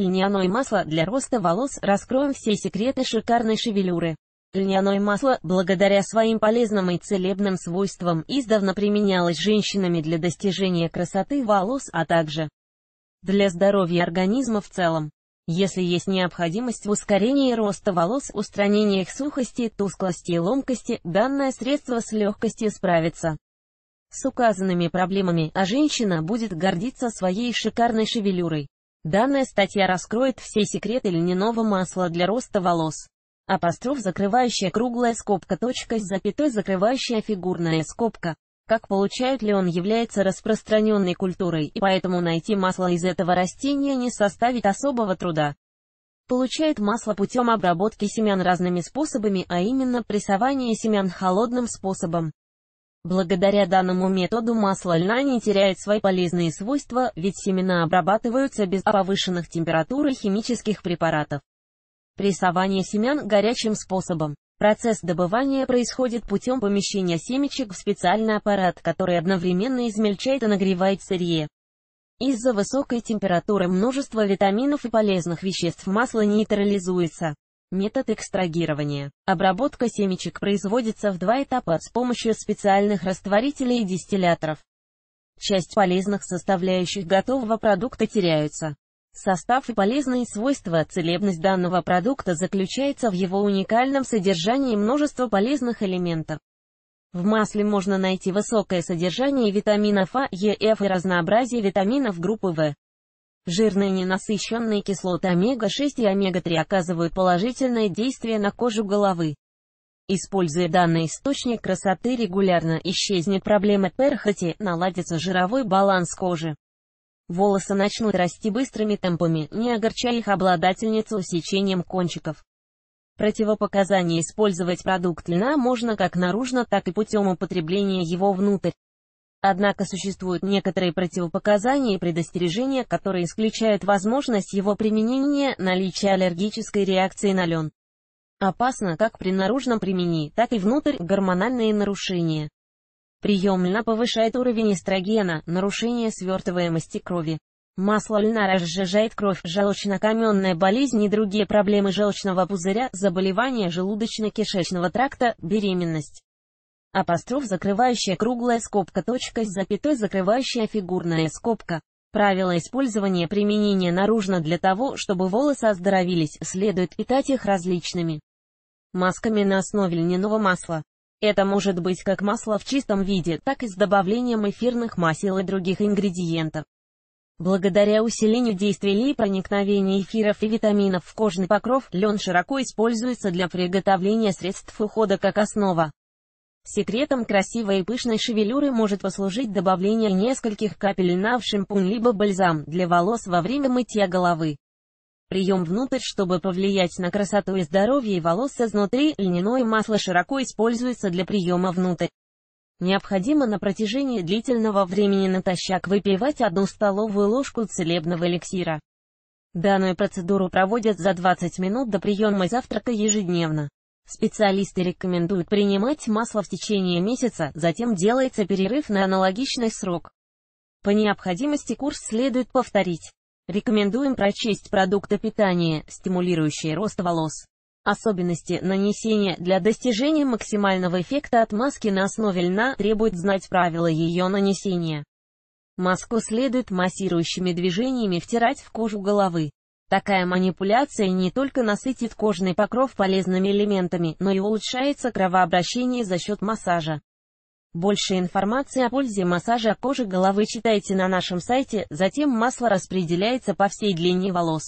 Льняное масло для роста волос. Раскроем все секреты шикарной шевелюры. Льняное масло, благодаря своим полезным и целебным свойствам, издавна применялось женщинами для достижения красоты волос, а также для здоровья организма в целом. Если есть необходимость в ускорении роста волос, устранении их сухости, тусклости и ломкости, данное средство с легкостью справится с указанными проблемами, а женщина будет гордиться своей шикарной шевелюрой. Данная статья раскроет все секреты льняного масла для роста волос. Апостроф закрывающая круглая скобка точка с запятой закрывающая фигурная скобка. Как получают ли он является распространенной культурой, и поэтому найти масло из этого растения не составит особого труда. Получает масло путем обработки семян разными способами, а именно прессование семян холодным способом. Благодаря данному методу масло льна не теряет свои полезные свойства, ведь семена обрабатываются без повышенных температур и химических препаратов. Прессование семян горячим способом. Процесс добывания происходит путем помещения семечек в специальный аппарат, который одновременно измельчает и нагревает сырье. Из-за высокой температуры множество витаминов и полезных веществ масла нейтрализуется. Метод экстрагирования. Обработка семечек производится в два этапа с помощью специальных растворителей и дистилляторов. Часть полезных составляющих готового продукта теряются. Состав и полезные свойства целебность данного продукта заключается в его уникальном содержании множества полезных элементов. В масле можно найти высокое содержание витаминов А, Е, Ф и разнообразие витаминов группы В. Жирные ненасыщенные кислоты омега-6 и омега-3 оказывают положительное действие на кожу головы. Используя данный источник красоты регулярно, исчезнет проблема перхоти, наладится жировой баланс кожи. Волосы начнут расти быстрыми темпами, не огорчая их обладательницу усечением кончиков. Противопоказание использовать продукт льна можно как наружно, так и путем употребления его внутрь. Однако существуют некоторые противопоказания и предостережения, которые исключают возможность его применения, наличие аллергической реакции на лен. Опасно как при наружном применении, так и внутрь гормональные нарушения. Прием льна повышает уровень эстрогена, нарушение свертываемости крови. Масло льна разжижает кровь, желчнокаменная болезнь и другие проблемы желчного пузыря, заболевания желудочно-кишечного тракта, беременность апостроф закрывающая круглая скобка точка с запятой закрывающая фигурная скобка. правило использования применения наружно для того, чтобы волосы оздоровились, следует питать их различными масками на основе льняного масла. Это может быть как масло в чистом виде, так и с добавлением эфирных масел и других ингредиентов. Благодаря усилению действия и проникновения эфиров и витаминов в кожный покров, лен широко используется для приготовления средств ухода как основа. Секретом красивой и пышной шевелюры может послужить добавление нескольких капель льна в шампунь либо бальзам для волос во время мытья головы. Прием внутрь, чтобы повлиять на красоту и здоровье волос изнутри, льняное масло широко используется для приема внутрь. Необходимо на протяжении длительного времени натощак выпивать одну столовую ложку целебного эликсира. Данную процедуру проводят за 20 минут до приема завтрака ежедневно. Специалисты рекомендуют принимать масло в течение месяца, затем делается перерыв на аналогичный срок. По необходимости курс следует повторить. Рекомендуем прочесть продукты питания, стимулирующие рост волос. Особенности нанесения для достижения максимального эффекта от маски на основе льна требует знать правила ее нанесения. Маску следует массирующими движениями втирать в кожу головы. Такая манипуляция не только насытит кожный покров полезными элементами, но и улучшается кровообращение за счет массажа. Больше информации о пользе массажа кожи головы читайте на нашем сайте, затем масло распределяется по всей длине волос.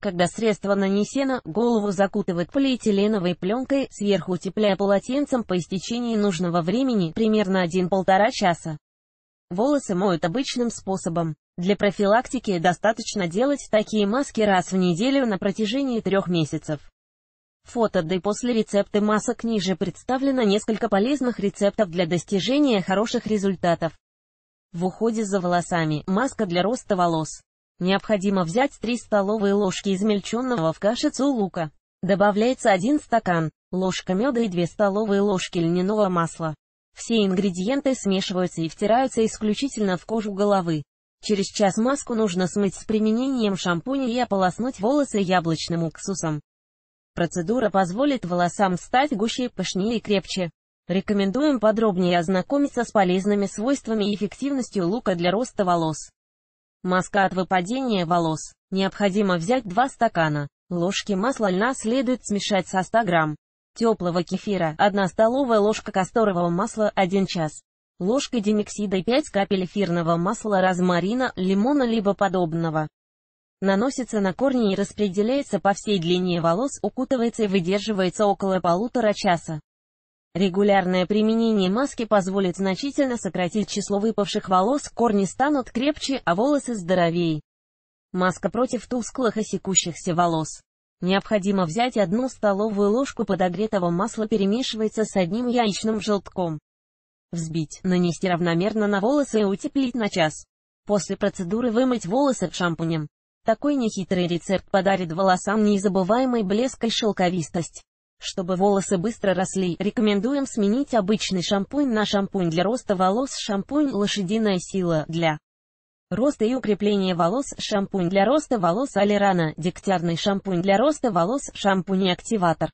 Когда средство нанесено, голову закутывают полиэтиленовой пленкой, сверху утепляя полотенцем по истечении нужного времени, примерно 1-1,5 часа. Волосы моют обычным способом. Для профилактики достаточно делать такие маски раз в неделю на протяжении трех месяцев. Фото да и после рецепты масок ниже представлено несколько полезных рецептов для достижения хороших результатов. В уходе за волосами, маска для роста волос. Необходимо взять 3 столовые ложки измельченного в кашицу лука. Добавляется 1 стакан, ложка меда и 2 столовые ложки льняного масла. Все ингредиенты смешиваются и втираются исключительно в кожу головы. Через час маску нужно смыть с применением шампуня и ополоснуть волосы яблочным уксусом. Процедура позволит волосам стать гуще, пышнее и крепче. Рекомендуем подробнее ознакомиться с полезными свойствами и эффективностью лука для роста волос. Маска от выпадения волос. Необходимо взять 2 стакана. Ложки масла льна следует смешать со 100 грамм. Теплого кефира, 1 столовая ложка касторового масла, 1 час ложка димексида и 5 капель эфирного масла розмарина, лимона либо подобного. Наносится на корни и распределяется по всей длине волос, укутывается и выдерживается около полутора часа. Регулярное применение маски позволит значительно сократить число выпавших волос, корни станут крепче, а волосы здоровее. Маска против тусклых и секущихся волос. Необходимо взять одну столовую ложку подогретого масла перемешивается с одним яичным желтком. Взбить, нанести равномерно на волосы и утеплить на час. После процедуры вымыть волосы шампунем. Такой нехитрый рецепт подарит волосам незабываемый блеск и шелковистость. Чтобы волосы быстро росли, рекомендуем сменить обычный шампунь на шампунь для роста волос, шампунь «Лошадиная сила» для роста и укрепления волос, шампунь для роста волос Алирана, дегтярный шампунь для роста волос, шампунь активатор.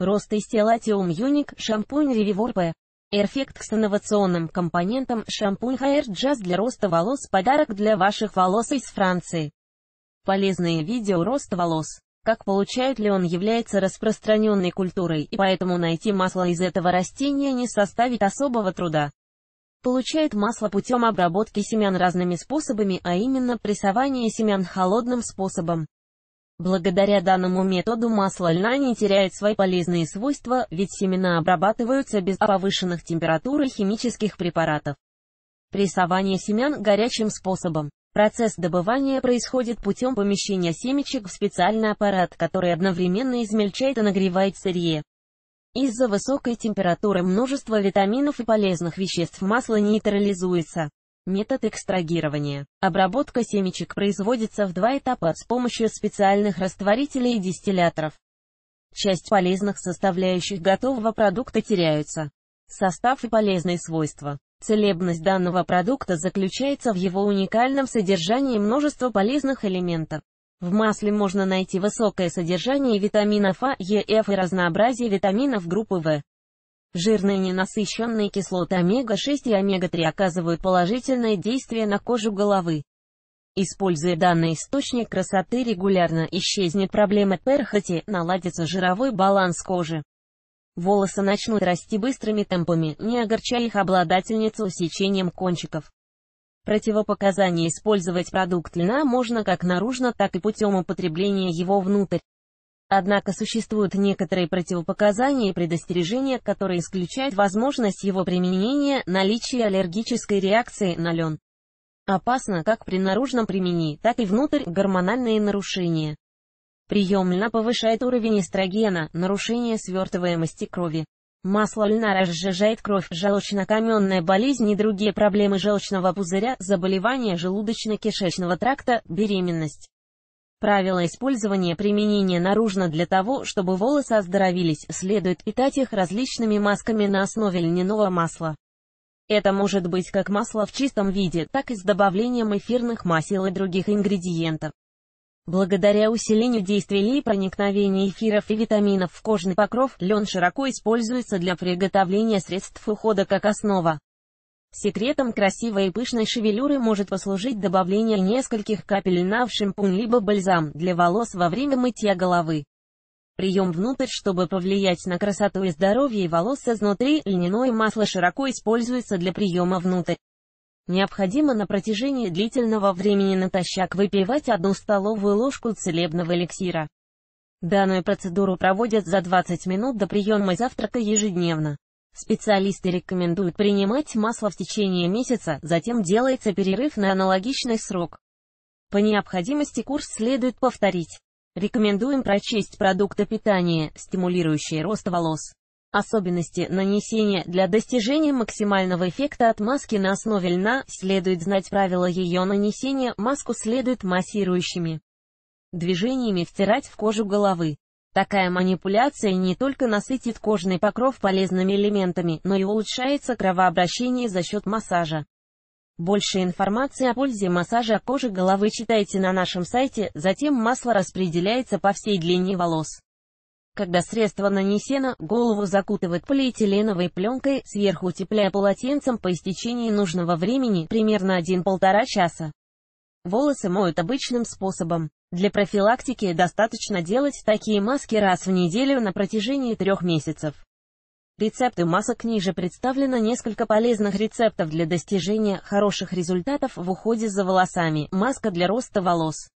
Рост и тела Юник, шампунь Ревивор П. Эрфект с инновационным компонентом шампунь Hair Jazz для роста волос. Подарок для ваших волос из Франции. Полезные видео рост волос. Как получают ли он является распространенной культурой, и поэтому найти масло из этого растения не составит особого труда. Получает масло путем обработки семян разными способами, а именно прессование семян холодным способом. Благодаря данному методу масло льна не теряет свои полезные свойства, ведь семена обрабатываются без повышенных температур и химических препаратов. Прессование семян горячим способом. Процесс добывания происходит путем помещения семечек в специальный аппарат, который одновременно измельчает и нагревает сырье. Из-за высокой температуры множество витаминов и полезных веществ масла нейтрализуется. Метод экстрагирования. Обработка семечек производится в два этапа с помощью специальных растворителей и дистилляторов. Часть полезных составляющих готового продукта теряются. Состав и полезные свойства. Целебность данного продукта заключается в его уникальном содержании множества полезных элементов. В масле можно найти высокое содержание витаминов А, Е, Ф и разнообразие витаминов группы В. Жирные ненасыщенные кислоты омега-6 и омега-3 оказывают положительное действие на кожу головы. Используя данный источник красоты регулярно исчезнет проблема перхоти, наладится жировой баланс кожи. Волосы начнут расти быстрыми темпами, не огорчая их обладательницу усечением кончиков. Противопоказание использовать продукт льна можно как наружно, так и путем употребления его внутрь. Однако существуют некоторые противопоказания и предостережения, которые исключают возможность его применения, наличие аллергической реакции на лен. Опасно как при наружном применении, так и внутрь гормональные нарушения. Прием льна повышает уровень эстрогена, нарушение свертываемости крови. Масло льна разжижает кровь, желчнокаменная болезнь и другие проблемы желчного пузыря, заболевания желудочно-кишечного тракта, беременность. Правила использования применения наружно для того, чтобы волосы оздоровились, следует питать их различными масками на основе льняного масла. Это может быть как масло в чистом виде, так и с добавлением эфирных масел и других ингредиентов. Благодаря усилению действий и проникновения эфиров и витаминов в кожный покров, лен широко используется для приготовления средств ухода как основа. Секретом красивой и пышной шевелюры может послужить добавление нескольких капель на в шампунь либо бальзам для волос во время мытья головы. Прием внутрь, чтобы повлиять на красоту и здоровье волос изнутри, льняное масло широко используется для приема внутрь. Необходимо на протяжении длительного времени натощак выпивать одну столовую ложку целебного эликсира. Данную процедуру проводят за 20 минут до приема завтрака ежедневно. Специалисты рекомендуют принимать масло в течение месяца, затем делается перерыв на аналогичный срок. По необходимости курс следует повторить. Рекомендуем прочесть продукты питания, стимулирующие рост волос. Особенности нанесения для достижения максимального эффекта от маски на основе льна, следует знать правила ее нанесения, маску следует массирующими движениями втирать в кожу головы. Такая манипуляция не только насытит кожный покров полезными элементами, но и улучшается кровообращение за счет массажа. Больше информации о пользе массажа кожи головы читайте на нашем сайте, затем масло распределяется по всей длине волос. Когда средство нанесено, голову закутывают полиэтиленовой пленкой, сверху утепляя полотенцем по истечении нужного времени, примерно 1-1,5 часа. Волосы моют обычным способом. Для профилактики достаточно делать такие маски раз в неделю на протяжении трех месяцев. Рецепты масок ниже представлено несколько полезных рецептов для достижения хороших результатов в уходе за волосами. Маска для роста волос.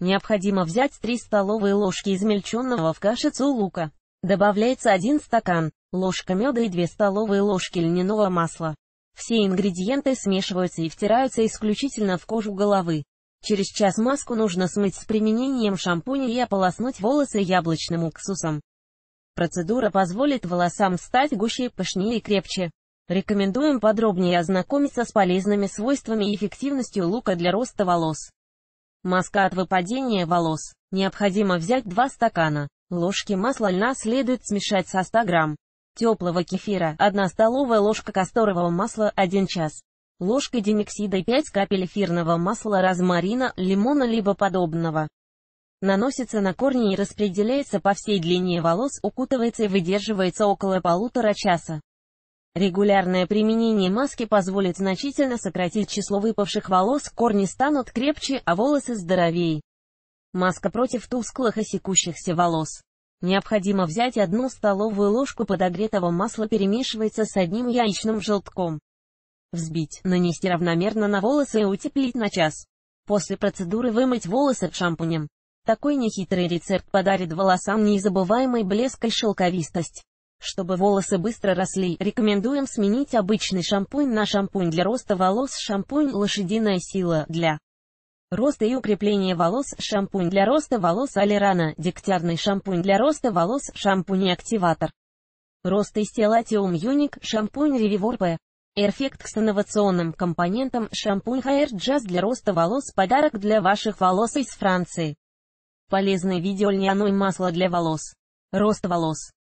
Необходимо взять 3 столовые ложки измельченного в кашицу лука. Добавляется 1 стакан, ложка меда и 2 столовые ложки льняного масла. Все ингредиенты смешиваются и втираются исключительно в кожу головы. Через час маску нужно смыть с применением шампуня и ополоснуть волосы яблочным уксусом. Процедура позволит волосам стать гуще, пышнее и крепче. Рекомендуем подробнее ознакомиться с полезными свойствами и эффективностью лука для роста волос. Маска от выпадения волос. Необходимо взять 2 стакана. Ложки масла льна следует смешать со 100 грамм. Теплого кефира, 1 столовая ложка касторового масла, 1 час. Ложка димексида и 5 капель эфирного масла розмарина, лимона либо подобного. Наносится на корни и распределяется по всей длине волос, укутывается и выдерживается около полутора часа. Регулярное применение маски позволит значительно сократить число выпавших волос, корни станут крепче, а волосы здоровее. Маска против тусклых и секущихся волос. Необходимо взять одну столовую ложку подогретого масла перемешивается с одним яичным желтком. Взбить, нанести равномерно на волосы и утеплить на час. После процедуры вымыть волосы шампунем. Такой нехитрый рецепт подарит волосам незабываемый блеск и шелковистость. Чтобы волосы быстро росли, рекомендуем сменить обычный шампунь на шампунь для роста волос, шампунь «Лошадиная сила» для роста и укрепления волос, шампунь для роста волос Алирана, дегтярный шампунь для роста волос, шампунь и активатор. Рост и стелатиум Юник, шампунь Ревивор Эффект с инновационным компонентом шампунь Hair Jazz для роста волос подарок для ваших волос из Франции. Полезное видео льняное масло для волос. Рост волос.